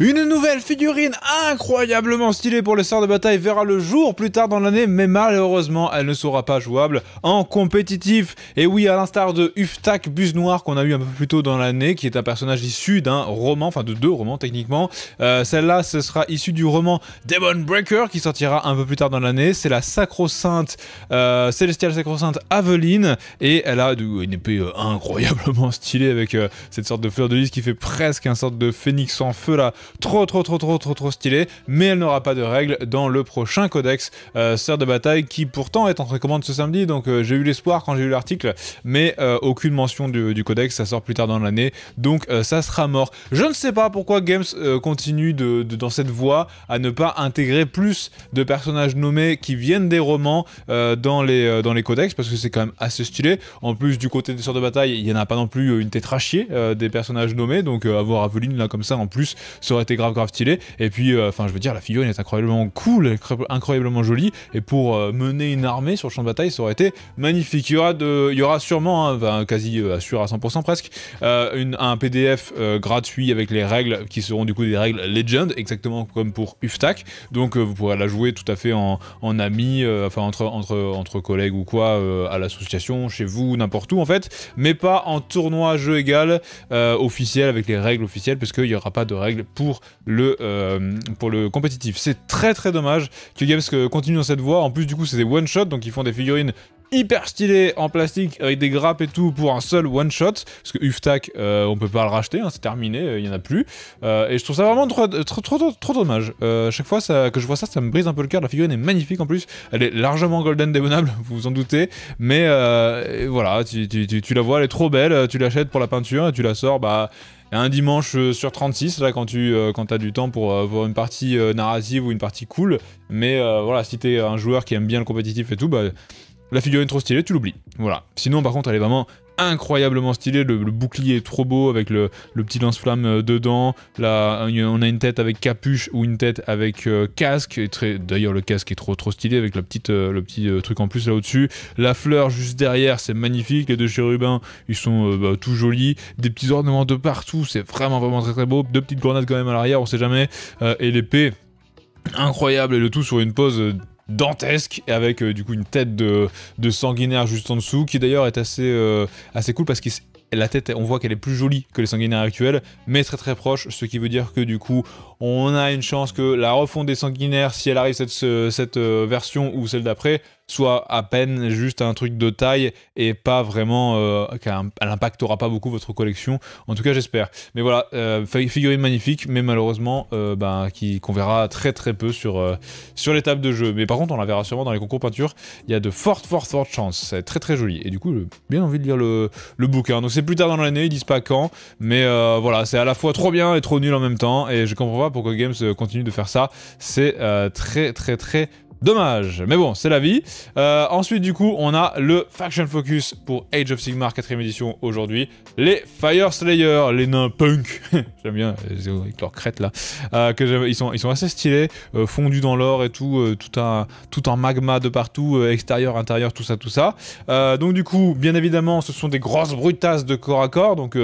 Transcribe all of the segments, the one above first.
Une nouvelle figurine incroyablement stylée pour le sort de bataille verra le jour plus tard dans l'année, mais malheureusement elle ne sera pas jouable en compétitif. Et oui, à l'instar de Uftak Buse Noir qu'on a eu un peu plus tôt dans l'année, qui est un personnage issu d'un roman, enfin de deux romans techniquement, euh, celle-là ce sera issu du roman Demon Breaker qui sortira un peu plus tard dans l'année. C'est la sacro-sainte, euh, célestiale sacro-sainte Aveline, et elle a une épée euh, incroyablement stylée avec euh, cette sorte de fleur de lys qui fait presque un sorte de phénix en feu là Trop, trop, trop, trop, trop, trop stylé. Mais elle n'aura pas de règles dans le prochain codex euh, Sœur de Bataille qui pourtant est en précommande ce samedi. Donc euh, j'ai eu l'espoir quand j'ai eu l'article, mais euh, aucune mention du, codex. Ça sort plus tard dans l'année. Donc ça sera mort. Je ne sais pas pourquoi Games continue de, dans cette voie à ne pas intégrer plus de personnages nommés qui viennent des romans dans, les, dans les codex parce que c'est quand même assez stylé. En plus, du côté des Sœurs de Bataille, il n'y en a pas non plus une tétrachier des personnages nommés. Donc avoir Aveline là comme ça en plus serait été grave, grave stylé. Et puis, euh, enfin, je veux dire, la figurine est incroyablement cool, incroyablement jolie. Et pour euh, mener une armée sur le champ de bataille, ça aurait été magnifique. Il y aura, sûrement, hein, quasi assure euh, à 100% presque, un PDF gratuit avec les règles qui seront du coup des règles Legend, exactement comme pour Uftac. Donc, vous pourrez la jouer tout à fait en, ami, enfin, entre, entre, entre collègues ou quoi, à l'association, chez vous, n'importe où en fait, mais pas en tournoi jeu égal officiel avec les règles officielles, parce qu'il n'y aura pas de règles pour pour le, euh, pour le compétitif. C'est très très dommage que Games euh, continue dans cette voie. En plus, du coup, c'est des one-shot, donc ils font des figurines hyper stylées en plastique avec des grappes et tout pour un seul one shot parce que Uftac euh, on peut pas le racheter hein, c'est terminé il y en a plus et je trouve ça vraiment trop trop trop, trop dommage chaque fois ça, que je vois ça ça me brise un peu le cœur la figurine est magnifique en plus elle est largement golden débonnable vous vous en doutez mais voilà tu, tu, la vois elle est trop belle tu l'achètes pour la peinture et tu la sors bah un dimanche euh, sur 36, là, quand tu euh, as du temps pour avoir euh, une partie narrative ou une partie cool. Mais voilà, si es un joueur qui aime bien le compétitif et tout, bah, la figurine trop stylée, tu l'oublies. Voilà. Sinon, par contre, elle est vraiment incroyablement stylé. Le, bouclier est trop beau avec le, petit lance-flamme euh, dedans. Là, euh, on a une tête avec capuche ou une tête avec euh, et casque. D'ailleurs, le casque est trop trop stylé avec la petite, le petit truc en plus là au-dessus. La fleur juste derrière, c'est magnifique. Les deux chérubins, ils sont bah, tout jolis. Des petits ornements de partout, c'est vraiment vraiment très très beau. Deux petites grenades quand même à l'arrière, on sait jamais. et l'épée, incroyable. Et le tout sur une pose dantesque avec euh, du coup une tête de, sanguinaire juste en dessous qui d'ailleurs est assez, euh, assez cool parce que la tête, on voit qu'elle est plus jolie que les sanguinaires actuels, mais très très proche, ce qui veut dire que du coup, on a une chance que la refonte des sanguinaires, si elle arrive cette, cette euh, version ou celle d'après, soit à peine juste un truc de taille et pas vraiment euh, n'impactera pas beaucoup votre collection. En tout cas, j'espère. Mais voilà, euh, figurine magnifique, mais malheureusement, euh, ben, qui qu'on verra très très peu sur euh, sur les tables de jeu. Mais par contre, on la verra sûrement dans les concours peinture. Il y a de fortes fortes fortes chances. C'est très très joli. Et du coup, j'ai bien envie de lire le, le bouquin. Donc c'est plus tard dans l'année. Ils disent pas quand, mais voilà, c'est à la fois trop bien et trop nul en même temps. Et je comprends pas pourquoi Games continue de faire ça. C'est très très très Dommage, mais bon, c'est la vie. Euh, ensuite, du coup, on a le Faction Focus pour Age of Sigmar 4ème édition aujourd'hui. Les Fire Slayer, les nains punk. j'aime bien, avec leur crête, là. Euh, que ils, sont, ils sont assez stylés, euh, fondus dans l'or et tout, tout, un, tout un magma de partout, extérieur, intérieur, tout ça, tout ça. donc, du coup, bien évidemment, ce sont des grosses brutasses de corps à corps, donc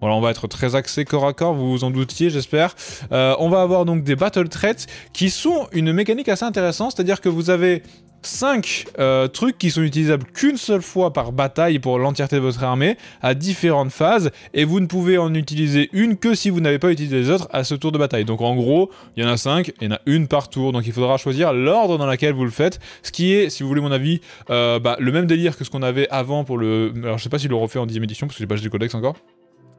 voilà, on va être très axé corps à corps, vous vous en doutiez, j'espère. Euh, on va avoir donc des battle traits qui sont une mécanique assez intéressante, c'est-à-dire que vous avez 5 euh, trucs qui sont utilisables qu'une seule fois par bataille pour l'entièreté de votre armée à différentes phases et vous ne pouvez en utiliser une que si vous n'avez pas utilisé les autres à ce tour de bataille. Donc en gros, il y en a 5, il y en a une par tour, donc il faudra choisir l'ordre dans lequel vous le faites, ce qui est, si vous voulez mon avis, euh, bah, le même délire que ce qu'on avait avant pour le... Alors je sais pas si le refait en 10 édition parce que j'ai pas acheté le codex encore.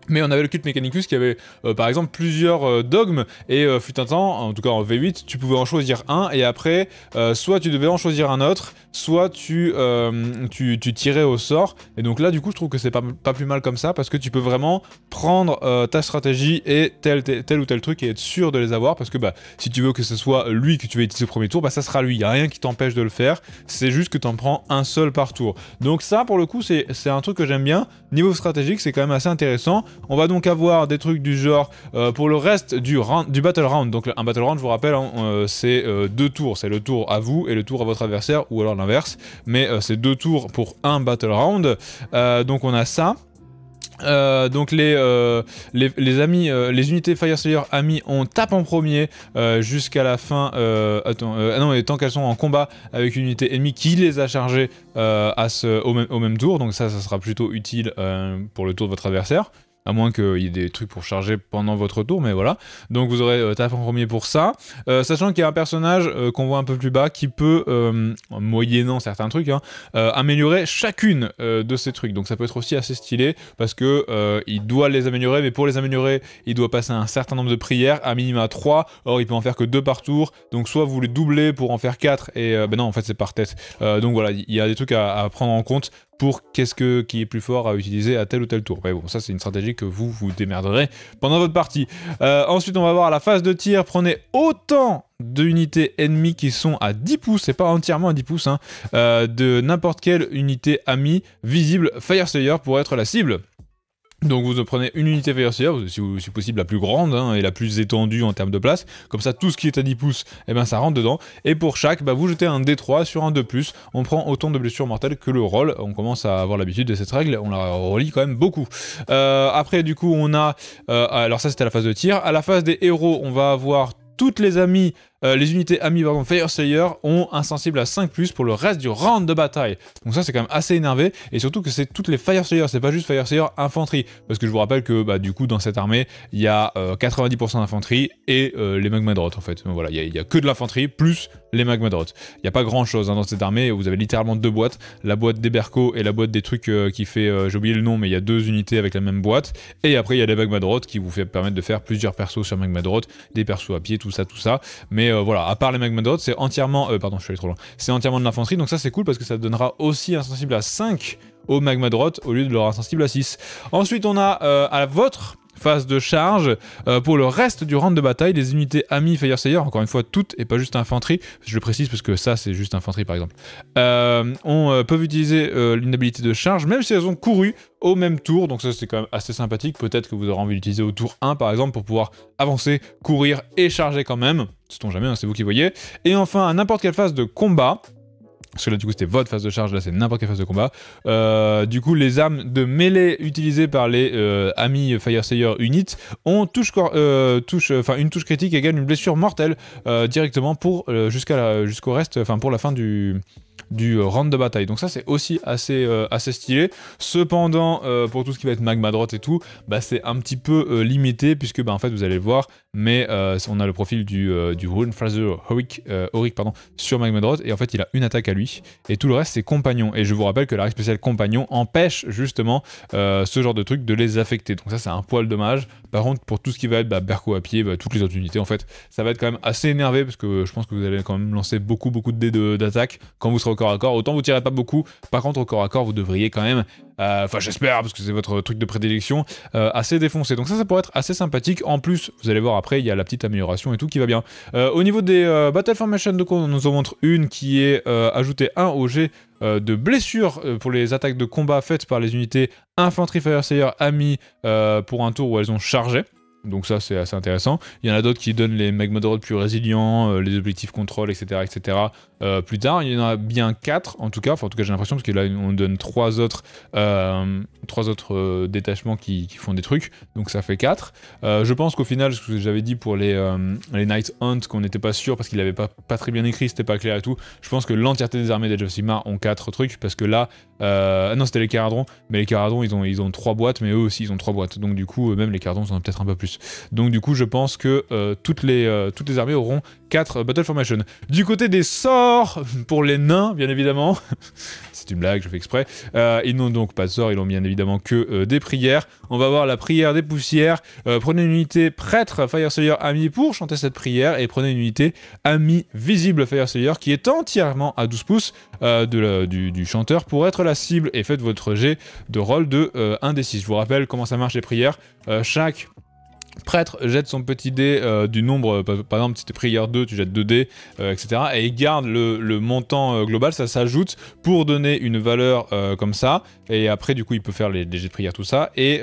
Mais on avait le culte Mechanicus qui avait euh, par exemple plusieurs euh, dogmes et euh, fut un temps, en tout cas en V8, tu pouvais en choisir un et après soit tu devais en choisir un autre, soit tu, tu, tirais au sort. Et donc là du coup je trouve que c'est pas, pas plus mal comme ça parce que tu peux vraiment prendre ta stratégie et tel, ou tel truc et être sûr de les avoir parce que bah, si tu veux que ce soit lui que tu vas utiliser au premier tour, bah ça sera lui, il n'y a rien qui t'empêche de le faire, c'est juste que tu en prends un seul par tour. Donc ça pour le coup c'est un truc que j'aime bien, niveau stratégique c'est quand même assez intéressant. On va donc avoir des trucs du genre euh, pour le reste du, du battle round. Donc un battle round, je vous rappelle, hein, euh, c'est euh, deux tours. C'est le tour à vous et le tour à votre adversaire, ou alors l'inverse. Mais c'est deux tours pour un battle round. donc on a ça. donc les, les, amis, les unités Fire Slayer amis, on tape en premier jusqu'à la fin. attends, ah non, et tant qu'elles sont en combat avec une unité ennemie qui les a chargées à ce, au, même, au, même, tour, donc ça, ça sera plutôt utile pour le tour de votre adversaire à moins qu'il y ait des trucs pour charger pendant votre tour, mais voilà. Donc vous aurez euh, taf en premier pour ça. Euh, sachant qu'il y a un personnage euh, qu'on voit un peu plus bas qui peut, euh, moyennant certains trucs, hein, améliorer chacune de ces trucs. Donc ça peut être aussi assez stylé parce que il doit les améliorer, mais pour les améliorer, il doit passer un certain nombre de prières, à minima 3. Or il peut en faire que 2 par tour. Donc soit vous les doublez pour en faire 4 et ben non en fait c'est par tête. donc voilà, il y a des trucs à prendre en compte pour qu'est-ce que, qui est plus fort à utiliser à tel ou tel tour. Mais bon, ça c'est une stratégie que vous vous démerderez pendant votre partie. Euh, ensuite, on va voir la phase de tir, prenez autant d'unités ennemies qui sont à 10 pouces, c'est pas entièrement à 10 pouces, hein, euh, de n'importe quelle unité amie visible Fire pour être la cible. Donc vous prenez une unité de si, si, possible la plus grande hein, et la plus étendue en termes de place, comme ça tout ce qui est à 10 pouces, eh ben, ça rentre dedans, et pour chaque, bah, vous jetez un D3 sur un 2+, on prend autant de blessures mortelles que le roll, on commence à avoir l'habitude de cette règle, on la relit quand même beaucoup. Euh, après du coup on a, euh, alors ça c'était la phase de tir, à la phase des héros on va avoir toutes les amies euh, les unités amis par exemple Fireslayer ont un sensible à 5 pour le reste du round de bataille. Donc ça c'est quand même assez énervé et surtout que c'est toutes les Fireslayer, c'est pas juste Fireslayer infanterie. Parce que je vous rappelle que bah, du coup dans cette armée il y a 90% euh, d'infanterie et euh, les magma en fait. voilà, il y a, que de l'infanterie plus les magma Il n'y a pas grand chose hein, dans cette armée, vous avez littéralement deux boîtes, la boîte des Berco et la boîte des trucs qui fait, j'ai oublié le nom mais il y a deux unités avec la même boîte. Et après il y a les magma qui vous permettent de faire plusieurs persos sur magma des persos à pied, tout ça, tout ça. Mais euh, voilà, à part les magma c'est entièrement. Euh, pardon, je suis allé trop loin. C'est entièrement de l'infanterie, donc ça c'est cool parce que ça donnera aussi insensible à 5 au magma droite au lieu de leur insensible à 6. Ensuite, on a euh, à votre phase de charge. Euh, pour le reste du round de bataille, les unités amis Fire encore une fois toutes et pas juste infanterie, je le précise parce que ça c'est juste infanterie par exemple, euh, on peut peuvent utiliser euh, une de charge même si elles ont couru au même tour, donc ça c'est quand même assez sympathique, peut-être que vous aurez envie d'utiliser au tour 1 par exemple pour pouvoir avancer, courir et charger quand même, cest on jamais, hein, c'est vous qui voyez. Et enfin, à n'importe quelle phase de combat, parce que là, du coup, c'était votre phase de charge, là, c'est n'importe quelle phase de combat. Euh, du coup, les armes de mêlée utilisées par les euh, amis Fire Slayer Unit ont euh, une touche critique et gagnent une blessure mortelle directement pour jusqu'au reste, enfin pour la fin du, du round de bataille. Donc ça c'est aussi assez, stylé. Cependant, pour tout ce qui va être magma droite et tout, bah, c'est un petit peu limité puisque bah, en fait vous allez le voir, mais euh, on a le profil du, euh, du Rune Fraser Horik, euh, pardon, sur et en fait il a une attaque à lui, et tout le reste c'est compagnon. Et je vous rappelle que la règle spéciale compagnon empêche justement euh, ce genre de truc de les affecter, donc ça c'est un poil dommage. Par contre, pour tout ce qui va être bah, Berko à pied, bah, toutes les autres unités, en fait, ça va être quand même assez énervé, parce que je pense que vous allez quand même lancer beaucoup, beaucoup de dés d'attaque quand vous serez au corps à corps. Autant vous tirez pas beaucoup, par contre, au corps à corps, vous devriez quand même enfin j'espère, parce que c'est votre truc de prédilection, assez défoncé. Donc ça, ça pourrait être assez sympathique. En plus, vous allez voir après après, il y a la petite amélioration et tout qui va bien. Euh, au niveau des euh, Battle Formation, de on nous en montre une qui est euh, ajoutée 1 au jet de blessures pour les attaques de combat faites par les unités Infantry Fire Slayer amis pour un tour où elles ont chargé. Donc ça, c'est assez intéressant. Il y en a d'autres qui donnent les magma de plus résilients, euh, les objectifs contrôle, etc. etc. Euh, plus tard, il y en a bien 4 en tout cas. Enfin, en tout cas, j'ai l'impression, parce que là, on donne 3 autres, trois autres euh, détachements qui, font des trucs. Donc ça fait 4. je pense qu'au final, ce que j'avais dit pour les, les Night Hunt, qu'on n'était pas sûr parce qu'il n'avait pas, pas très bien écrit, c'était pas clair et tout. Je pense que l'entièreté des armées d'Age of ont 4 trucs parce que là, ah non, c'était les Caradrons, mais les Caradrons, ils ont, ils 3 boîtes, mais eux aussi, ils ont 3 boîtes. Donc, du coup, même les Caradrons en peut-être un peu plus. Donc du coup, je pense que euh, toutes, les, euh, toutes les armées auront 4 euh, Battle Formation. Du côté des sorts, pour les nains, bien évidemment, c'est une blague, je fais exprès, ils n'ont donc pas de sorts, ils n'ont bien évidemment que des prières. On va voir la prière des poussières. prenez une unité prêtre Fire ami pour chanter cette prière et prenez une unité ami visible Fire qui est entièrement à 12 pouces du, chanteur pour être la cible et faites votre jet de rôle de 1 des Je vous rappelle comment ça marche les prières. chaque prêtre jette son petit dé euh, du nombre, euh, par, exemple si es prière 2, tu jettes 2 dés, euh, etc. Et il garde le, montant global, ça s'ajoute pour donner une valeur comme ça. Et après, du coup, il peut faire les, les jets de prière, tout ça. Et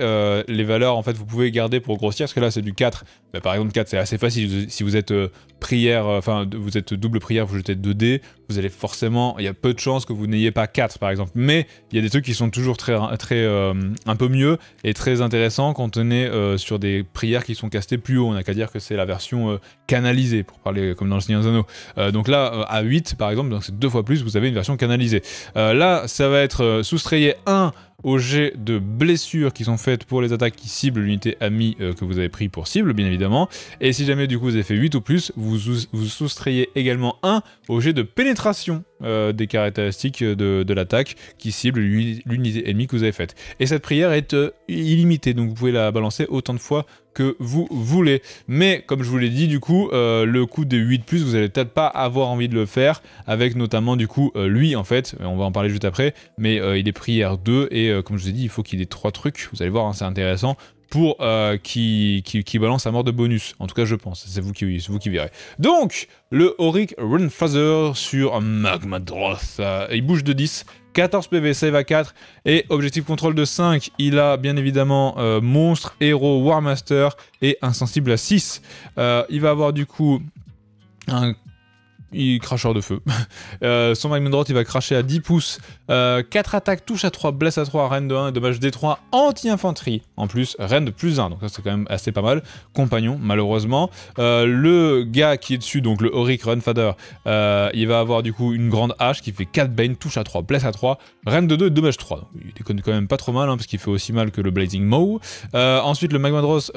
les valeurs, en fait, vous pouvez garder pour grossir, parce que là, c'est du 4 bah, par exemple 4, c'est assez facile. Si vous êtes euh, prière, euh, enfin vous êtes double prière, vous jetez 2 dés. vous allez forcément, il y a peu de chances que vous n'ayez pas 4 par exemple. Mais il y a des trucs qui sont toujours très, très euh, un peu mieux et très intéressants quand on est sur des prières qui sont castées plus haut. On n'a qu'à dire que c'est la version canalisée, pour parler comme dans le Seigneur Zano donc là, à 8 par exemple, donc c'est deux fois plus, vous avez une version canalisée. là, ça va être soustrayer 1 au jet de blessures qui sont faites pour les attaques qui ciblent l'unité amie euh, que vous avez pris pour cible, bien évidemment. Et si jamais du coup vous avez fait 8 ou plus, vous, vous soustrayez également 1 au jet de pénétration euh, des caractéristiques de, l'attaque qui cible l'unité ennemie que vous avez faite. Et cette prière est euh, illimitée, donc vous pouvez la balancer autant de fois que vous voulez. Mais comme je vous l'ai dit, du coup, euh, le coup des 8 plus, vous allez peut-être pas avoir envie de le faire, avec notamment du coup lui en fait, on va en parler juste après, mais il est prière 2 et comme je vous ai dit, il faut qu'il ait 3 trucs, vous allez voir, hein, c'est intéressant pour euh, qui, qui, balance à mort de bonus. En tout cas, je pense. C'est vous qui, vous qui verrez. Donc, le Auric Runfather sur magma Euh, il bouge de 10. 14 PV, save à 4. Et objectif contrôle de 5. Il a bien évidemment euh, monstre, héros, warmaster et insensible à 6. Euh, il va avoir du coup un il cracheur de feu. Euh, son Magma droite, il va cracher à 10 pouces. 4 euh, attaques, touche à 3, blesse à 3, reine de 1 et dommage D3, anti-infanterie. En plus, reine de plus 1, donc ça c'est quand même assez pas mal. Compagnon, malheureusement. Euh, le gars qui est dessus, donc le Auric Runfader, il va avoir du coup une grande hache qui fait 4 bane, touche à 3, blesse à 3, reine de 2 et dommage 3. il déconne quand même pas trop mal, hein, parce qu'il fait aussi mal que le Blazing Maw. ensuite, le Magmadros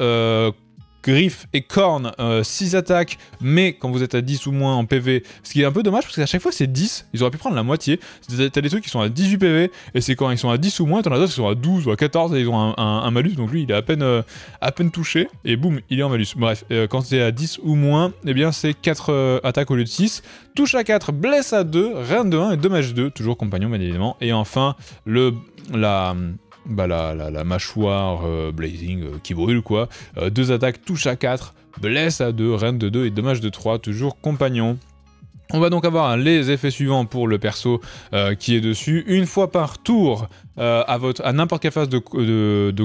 Griff et corne, 6 euh, attaques, mais quand vous êtes à 10 ou moins en PV, ce qui est un peu dommage parce qu'à chaque fois c'est 10, ils auraient pu prendre la moitié. T'as des trucs qui sont à 18 PV, et c'est quand ils sont à 10 ou moins, t'en as d'autres qui sont à 12 ou à 14, et ils ont un, malus, donc lui il est à peine, euh, à peine touché, et boum, il est en malus. Bref, euh, quand c'est à 10 ou moins, eh bien c'est 4 attaques au lieu de 6, touche à 4, blesse à 2, rien de 1 et dommage 2, toujours compagnon bien évidemment, et enfin le la bah, la, la, la mâchoire euh, Blazing euh, qui brûle quoi. Euh, deux attaques, touche à 4, blesse à 2, reine de 2 et dommage de 3, toujours compagnon. On va donc avoir les effets suivants pour le perso qui est dessus. Une fois par tour, euh, à, votre, à n'importe quelle phase de,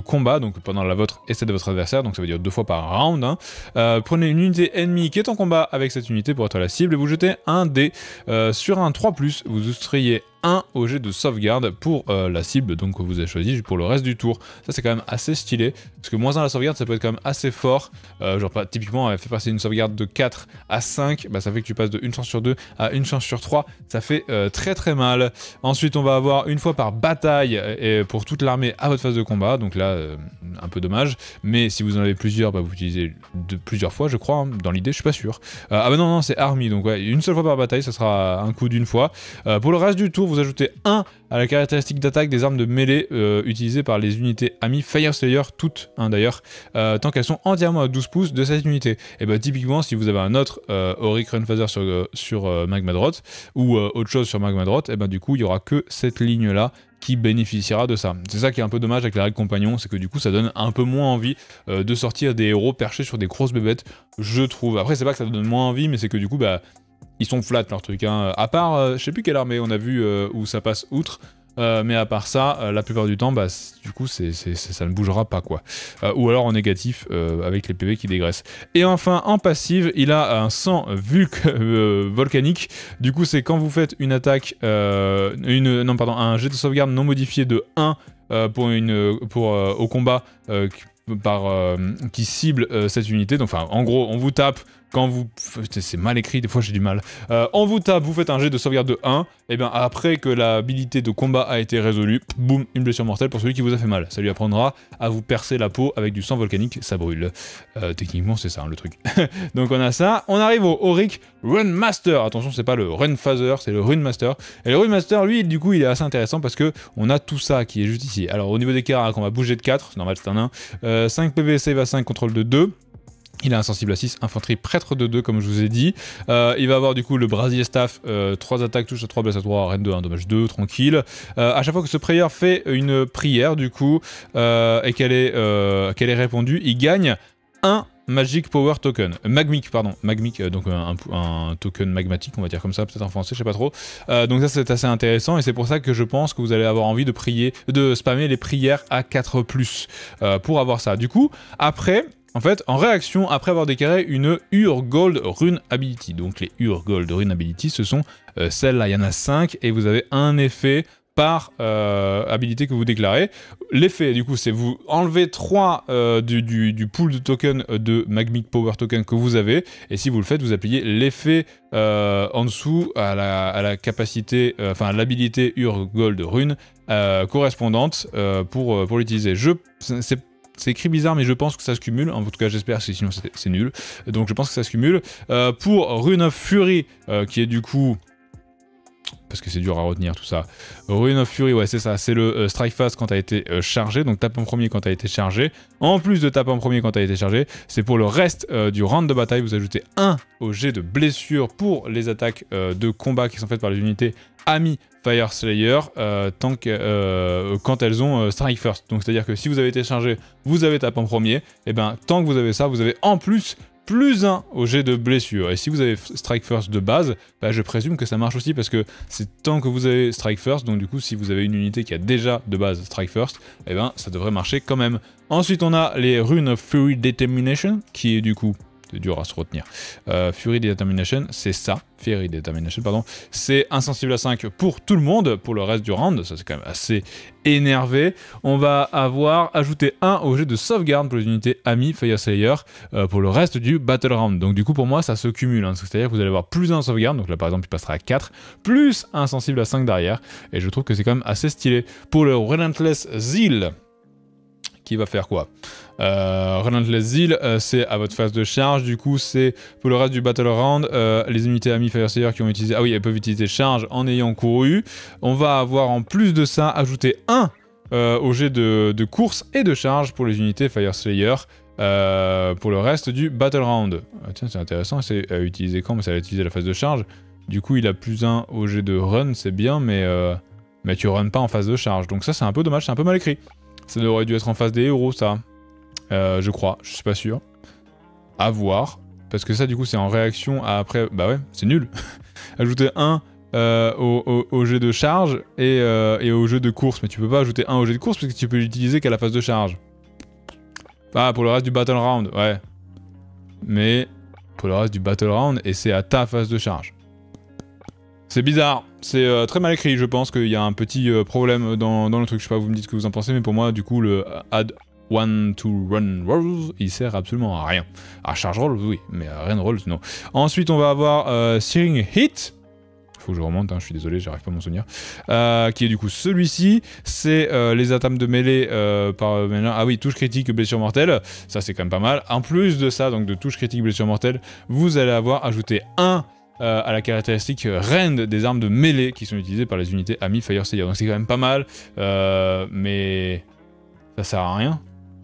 combat, donc pendant la vôtre et celle de votre adversaire, donc ça veut dire deux fois par round. Hein, euh, prenez une unité ennemie qui est en combat avec cette unité pour être la cible et vous jetez un dé. Euh, sur un 3+, vous soustrayez un au jet de sauvegarde pour la cible donc que vous avez choisi pour le reste du tour. Ça c'est quand même assez stylé, parce que moins un la sauvegarde ça peut être quand même assez fort. genre typiquement, elle fait passer une sauvegarde de 4 à 5, bah, ça fait que tu passes de 1 chance sur 2 à 1 chance sur 3, ça fait très très mal. Ensuite on va avoir une fois par bataille euh, et pour toute l'armée à votre phase de combat, donc là, euh, un peu dommage. Mais si vous en avez plusieurs, bah, vous utilisez de, plusieurs fois, je crois, hein, dans l'idée, je suis pas sûr. Euh, ah bah non, non, c'est army, donc ouais, une seule fois par bataille, ça sera un coup d'une fois. pour le reste du tour, vous ajoutez un à la caractéristique d'attaque des armes de mêlée utilisées par les unités amies Fire Slayer, toutes hein, d'ailleurs, tant qu'elles sont entièrement à 12 pouces de cette unité. Et bah typiquement, si vous avez un autre Auric Runfazer sur, sur Magmadrot, ou autre chose sur Magmadrot, et bah du coup, il y aura que cette ligne-là qui bénéficiera de ça. C'est ça qui est un peu dommage avec la règle compagnon, c'est que du coup ça donne un peu moins envie euh, de sortir des héros perchés sur des grosses bébêtes, je trouve. Après c'est pas que ça donne moins envie, mais c'est que du coup bah ils sont flat leur trucs. Hein. À part, euh, je sais plus quelle armée on a vu euh, où ça passe outre, euh, mais à part ça, euh, la plupart du temps, bah, du coup, ça ne bougera pas. quoi. Euh, ou alors en négatif, avec les PV qui dégraissent. Et enfin, en passive, il a un sang vulc volcanique. Du coup, c'est quand vous faites une attaque, une, non, pardon, un jet de sauvegarde non modifié de 1 pour une, pour, au combat par, qui cible cette unité. Donc, enfin, en gros, on vous tape quand vous... C'est mal écrit, des fois j'ai du mal. Euh, en on vous tape, vous faites un jet de sauvegarde de 1, et bien après que l'habilité de combat a été résolue, boum, une blessure mortelle pour celui qui vous a fait mal. Ça lui apprendra à vous percer la peau avec du sang volcanique, ça brûle. Euh, techniquement c'est ça hein, le truc. Donc on a ça, on arrive au Auric Runmaster. Attention c'est pas le Runfazer, c'est le Runmaster. Et le Runmaster lui du coup il est assez intéressant parce que on a tout ça qui est juste ici. Alors au niveau des caractères, on va bouger de 4, c'est normal c'est un 1. 5 PV save à 5, contrôle de 2. Il a un à 6, infanterie prêtre de 2 comme je vous ai dit. Euh, il va avoir du coup le brasier staff, euh, 3 attaques, touche à 3, blesses à 3, reine 2, 1 dommage 2, tranquille. Euh, à chaque fois que ce prieur fait une prière du coup, euh, et qu'elle est, euh, qu'elle est répondue, il gagne un Magic Power Token. Magmic, pardon. Magmic, donc un, token magmatique, on va dire comme ça, peut-être en français, je sais pas trop. donc ça, c'est assez intéressant et c'est pour ça que je pense que vous allez avoir envie de prier, de spammer les prières à 4+, euh, pour avoir ça. Du coup, après, en fait, en réaction, après avoir déclaré une Ur Gold Rune Ability, donc les Ur Gold Rune Ability, ce sont euh, celles-là, il y en a 5, et vous avez un effet par habilité euh, que vous déclarez. L'effet, du coup, c'est vous enlevez 3 euh, du, pool de tokens de Magmic Power Token que vous avez, et si vous le faites, vous appliquez l'effet en dessous à la, capacité, enfin l'habilité Ur Gold Rune correspondante pour, pour l'utiliser. Je, c'est écrit bizarre, mais je pense que ça se cumule. En tout cas, j'espère, sinon c'est nul. Donc je pense que ça se cumule. Euh, pour Rune of Fury, euh, qui est du coup parce que c'est dur à retenir tout ça. Ruin of Fury, ouais, c'est ça. C'est le euh, Strike Fast quand t'as été euh, chargé, donc tape en premier quand t'as été chargé. En plus de tape en premier quand t'as été chargé, c'est pour le reste euh, du round de bataille, vous ajoutez un au de blessure pour les attaques de combat qui sont faites par les unités ami Fire Slayer tant que, quand elles ont Strike First. Donc c'est-à-dire que si vous avez été chargé, vous avez tapé en premier, et ben tant que vous avez ça, vous avez en plus plus 1 au jet de blessure. Et si vous avez Strike First de base, bah, je présume que ça marche aussi parce que c'est tant que vous avez Strike First, donc du coup si vous avez une unité qui a déjà de base Strike First, et eh ben ça devrait marcher quand même. Ensuite on a les runes of Fury Determination, qui est du coup c'est dur à se retenir. Euh, Fury Determination, c'est ça. Fury Determination, pardon. C'est insensible à 5 pour tout le monde, pour le reste du round. Ça, c'est quand même assez énervé. On va avoir ajouté 1 au de sauvegarde pour les unités Ami, Fire Slayer euh, pour le reste du Battle Round. Donc, du coup, pour moi, ça se cumule. Hein. C'est-à-dire que vous allez avoir plus 1 sauvegarde. Donc là, par exemple, il passera à 4, plus insensible à 5 derrière. Et je trouve que c'est quand même assez stylé. Pour le Relentless Zeal va faire quoi euh, Relentless euh, Zeal, c'est à votre phase de charge, du coup c'est pour le reste du Battle Round, euh, les unités amis Fire Slayer qui ont utilisé, ah oui elles peuvent utiliser charge en ayant couru, on va avoir en plus de ça ajouter un euh, au de, course et de charge pour les unités Fire Slayer pour le reste du Battle Round. Ah, tiens c'est intéressant, c'est à utiliser quand Mais ça va utiliser la phase de charge, du coup il a plus un au de run, c'est bien mais, mais tu runs pas en phase de charge, donc ça c'est un peu dommage, c'est un peu mal écrit. Ça aurait dû être en phase des héros, ça. Euh, je crois, je suis pas sûr. À voir. Parce que ça, du coup, c'est en réaction à après... Bah ouais, c'est nul. Ajouter un euh, au, jeu de charge et, euh, et, au jeu de course. Mais tu peux pas ajouter un au jeu de course parce que tu peux l'utiliser qu'à la phase de charge. Ah, pour le reste du battle round, ouais. Mais pour le reste du battle round, et c'est à ta phase de charge. C'est bizarre, c'est euh, très mal écrit, je pense qu'il y a un petit euh, problème dans, le truc, je sais pas, vous me dites ce que vous en pensez, mais pour moi, du coup, le euh, add one to run rolls, il sert absolument à rien. À charge rolls, oui, mais à run rolls, non. Ensuite, on va avoir Searing Hit, faut que je remonte, hein, je suis désolé, j'arrive pas à m'en souvenir, qui est du coup celui-ci, c'est les attaques de mêlée par Ah oui, touche critique, blessure mortelle, ça c'est quand même pas mal. En plus de ça, donc de touche critique, blessure mortelle, vous allez avoir ajouté un euh, à la caractéristique rende des armes de mêlée qui sont utilisées par les unités ami Fire Slayer. Donc c'est quand même pas mal, euh, mais ça sert à rien.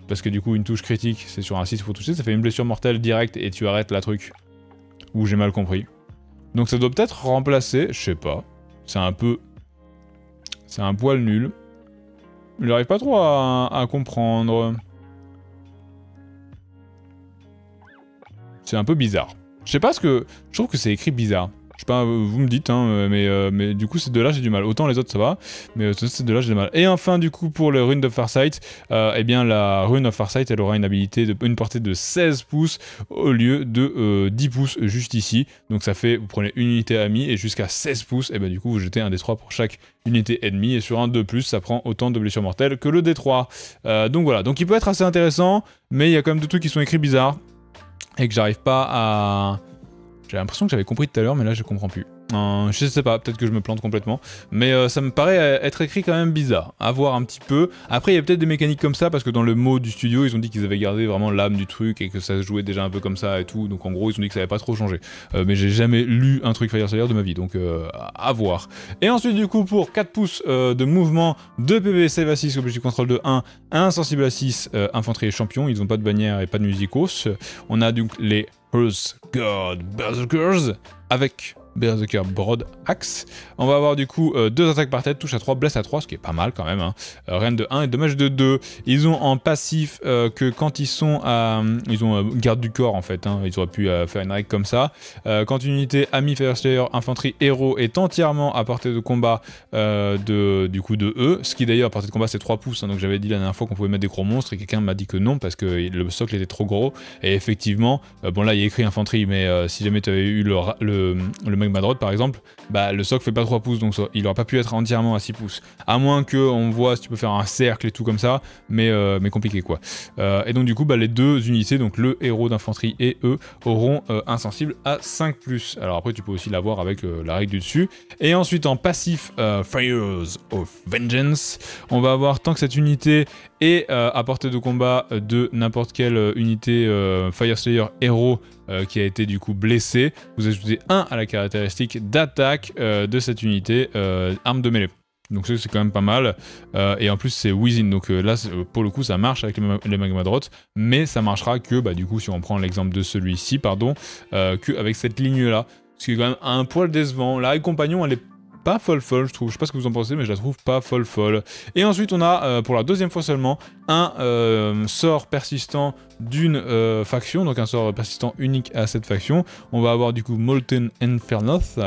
Parce que du coup, une touche critique, c'est sur un 6 pour toucher, ça fait une blessure mortelle directe et tu arrêtes la truc. Ou j'ai mal compris. Donc ça doit peut-être remplacer, je sais pas. C'est un peu... C'est un poil nul. je n'arrive pas trop à comprendre. C'est un peu bizarre. Je sais pas ce que... Je trouve que c'est écrit bizarre. Je sais pas, euh, vous me dites, hein, euh, mais, euh, mais du coup, c'est de là j'ai du mal. Autant les autres, ça va, mais c'est de là j'ai du mal. Et enfin, du coup, pour le Rune de Farsight, eh bien, la Rune of Farsight, elle aura une habilité, de, une portée de 16 pouces au lieu de 10 pouces juste ici. Donc, ça fait, vous prenez une unité amie et jusqu'à 16 pouces, et eh bien, du coup, vous jetez un D3 pour chaque unité ennemie, et sur un 2+, ça prend autant de blessures mortelles que le D3. donc, voilà. Donc, il peut être assez intéressant, mais il y a quand même des trucs qui sont écrits bizarres et que j'arrive pas à... J'ai l'impression que j'avais compris tout à l'heure, mais là je comprends plus. Hein, je sais pas, peut-être que je me plante complètement, mais euh, ça me paraît euh, être écrit quand même bizarre, avoir voir un petit peu. Après, il y a peut-être des mécaniques comme ça, parce que dans le mot du studio, ils ont dit qu'ils avaient gardé vraiment l'âme du truc et que ça se jouait déjà un peu comme ça et tout, donc en gros, ils ont dit que ça avait pas trop changé. Euh, mais j'ai jamais lu un truc Fire Slayer de ma vie, donc à voir. Et ensuite, du coup, pour 4 pouces de mouvement, 2 PV, save à 6, objectif contrôle de 1, 1 sensible à 6, infanterie et champion, ils ont pas de bannière et pas de musicos. On a donc les Earth God Berserkers avec Berserker Broad Axe. On va avoir du coup euh, deux attaques par tête, touche à 3, blesse à 3, ce qui est pas mal quand même. Hein. Euh, de 1 et dommage de 2. Ils ont en passif euh, que quand ils sont à... Ils ont garde du corps en fait, hein. ils auraient pu faire une règle comme ça. quand une unité ami Fire Slayer, infanterie, héros est entièrement à portée de combat de, du coup de eux ce qui d'ailleurs à portée de combat c'est 3 pouces, hein. donc j'avais dit la dernière fois qu'on pouvait mettre des gros monstres et quelqu'un m'a dit que non parce que le socle était trop gros. Et effectivement, bon là il y a écrit infanterie, mais si jamais tu avais eu le, le, le ma par exemple, bah, le socle fait pas 3 pouces, donc il n'aurait pas pu être entièrement à 6 pouces. À moins que on voit si tu peux faire un cercle et tout comme ça, mais, euh, mais compliqué quoi. Euh, et donc du coup, bah, les deux unités, donc le héros d'infanterie et eux, auront euh, un sensible à 5 plus. Alors après, tu peux aussi l'avoir avec la règle du dessus. Et ensuite, en passif Fires of Vengeance, on va avoir tant que cette unité est à portée de combat de n'importe quelle unité Fire Slayer héros euh, qui a été du coup blessé. Vous ajoutez 1 à la caractéristique d'attaque euh, de cette unité, euh, arme de mêlée. Donc c'est quand même pas mal. et en plus c'est Wizin Donc là pour le coup ça marche avec les, magma les Mais ça marchera que bah, du coup si on prend l'exemple de celui-ci, pardon, euh, avec cette ligne là. Ce qui est quand même un poil décevant. La compagnon elle est pas folle folle, je trouve. Je sais pas ce que vous en pensez, mais je la trouve pas folle folle. Et ensuite, on a, euh, pour la deuxième fois seulement, un euh, sort persistant d'une euh, faction, donc un sort persistant unique à cette faction. On va avoir du coup Molten Infernoth,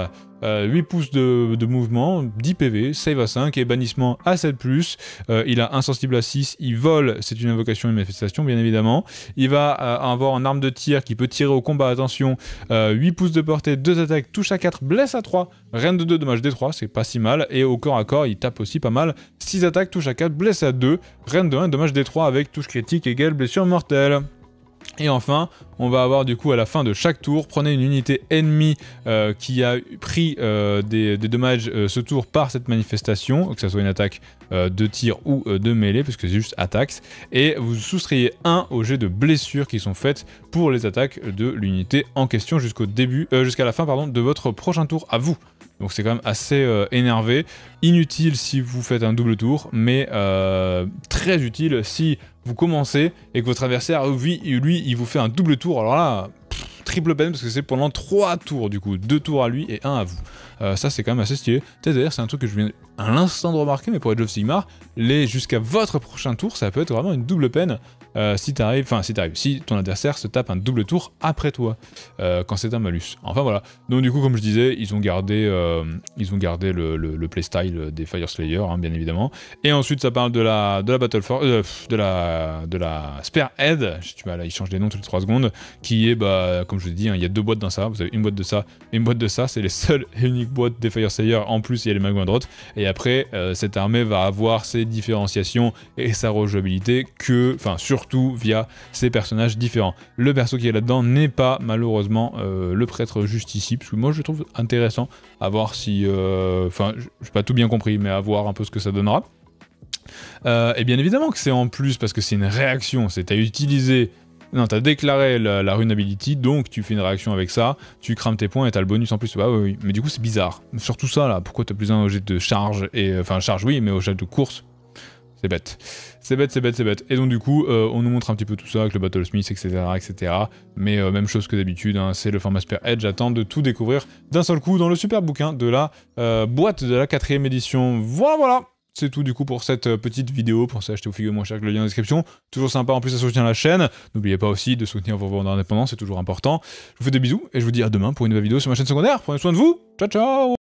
8 euh, pouces de, mouvement, 10 PV, save à 5 et bannissement à 7+. Euh, il a insensible à 6, il vole, c'est une invocation, une manifestation bien évidemment. Il va euh, avoir une arme de tir qui peut tirer au combat, attention, 8 pouces de portée, 2 attaques, touche à 4, blesse à 3, reine de 2, dommage D3, c'est pas si mal. Et au corps à corps, il tape aussi pas mal, 6 attaques, touche à 4, blesse à 2, reine de 1, dommage D3 avec touche critique égale blessure mortelle. Et enfin, on va avoir du coup à la fin de chaque tour, prenez une unité ennemie euh, qui a pris euh, des, dommages euh, ce tour par cette manifestation, que ce soit une attaque euh, de tir ou euh, de mêlée, parce que c'est juste attaque. Et vous soustrayez 1 au jet de blessures qui sont faites pour les attaques de l'unité en question jusqu'au début, euh, jusqu'à la fin pardon, de votre prochain tour à vous. Donc c'est quand même assez énervé. Inutile si vous faites un double tour, mais très utile si vous commencez et que votre adversaire, lui, il vous fait un double tour. Alors là, triple peine parce que c'est pendant 3 tours du coup. 2 tours à lui et 1 à vous. Euh, ça, c'est quand même assez stylé. D'ailleurs, c'est un truc que je viens à l'instant de remarquer, mais pour Age of Sigmar, les jusqu'à votre prochain tour, ça peut être vraiment une double peine euh, si t'arrives, enfin si t'arrives, si ton adversaire se tape un double tour après toi euh, quand c'est un malus. Enfin voilà. Donc du coup, comme je disais, ils ont gardé, ils ont gardé le, le, playstyle des Fire Slayer, hein, bien évidemment. Et ensuite, ça parle de la de la Battle Force de la de la Spare Tu vois là, ils changent les noms toutes les 3 secondes. Qui est, bah, comme je vous dis, hein, il y a deux boîtes dans ça. Vous avez une boîte de ça, une boîte de ça. C'est les seuls et uniques boîte des Fire Slayer, en plus il y a les Magma droite, et après euh, cette armée va avoir ses différenciations et sa rejouabilité que, enfin surtout via ses personnages différents. Le perso qui est là-dedans n'est pas malheureusement euh, le prêtre ici parce que moi je trouve intéressant à voir si, euh, enfin je j'ai pas tout bien compris, mais à voir un peu ce que ça donnera. et bien évidemment que c'est en plus parce que c'est une réaction, c'est à utiliser non, t'as déclaré la, runability, donc tu fais une réaction avec ça, tu crames tes points et t'as le bonus en plus. Bah oui, Mais du coup, c'est bizarre. Surtout ça, là, pourquoi t'as plus un objet de charge et. Euh, enfin, charge, oui, mais au jet de course, c'est bête. C'est bête, c'est bête, c'est bête. Et donc du coup, euh, on nous montre un petit peu tout ça avec le Battle Smith, etc., etc. Mais euh, même chose que d'habitude, hein, c'est le format Spear Edge. J'attends de tout découvrir d'un seul coup dans le super bouquin de la boîte de la quatrième édition. Voilà, voilà c'est tout du coup pour cette euh, petite vidéo. Pensez à acheter au figure moins cher que le lien en description. Toujours sympa en plus à soutenir la chaîne. N'oubliez pas aussi de soutenir vos vendeurs indépendants, c'est toujours important. Je vous fais des bisous et je vous dis à demain pour une nouvelle vidéo sur ma chaîne secondaire. Prenez soin de vous. Ciao ciao